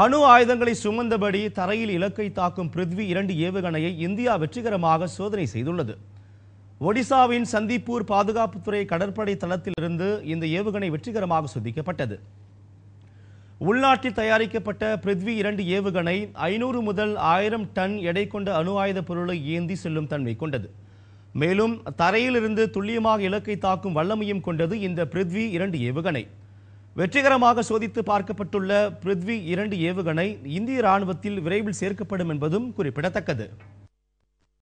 அணு ஆயுதங்களை சுமந்தபடி தரையில் இலக்கை தாக்கும் பிருத்வி இரண்டு ஏவுகணையை இந்தியா வெற்றிகரமாக சோதனை செய்துள்ளது ஒடிசாவின் சந்திப்பூர் பாதுகாப்புத்துறை கடற்படை தளத்திலிருந்து இந்த ஏவுகணை வெற்றிகரமாக சோதிக்கப்பட்டது உள்நாட்டில் தயாரிக்கப்பட்ட பிருத்வி இரண்டு ஏவுகணை ஐநூறு முதல் ஆயிரம் டன் எடை கொண்ட அணு ஆயுத பொருளை ஏந்தி செல்லும் தன்மை கொண்டது மேலும் தரையிலிருந்து துல்லியமாக இலக்கை தாக்கும் வல்லமையும் கொண்டது இந்த பிருத்வி இரண்டு ஏவுகணை வெற்றிகரமாக சோதித்து பார்க்கப்பட்டுள்ள பிருத்வி இரண்டு ஏவுகணை இந்திய ராணுவத்தில் விரைவில் சேர்க்கப்படும் என்பதும் குறிப்பிடத்தக்கது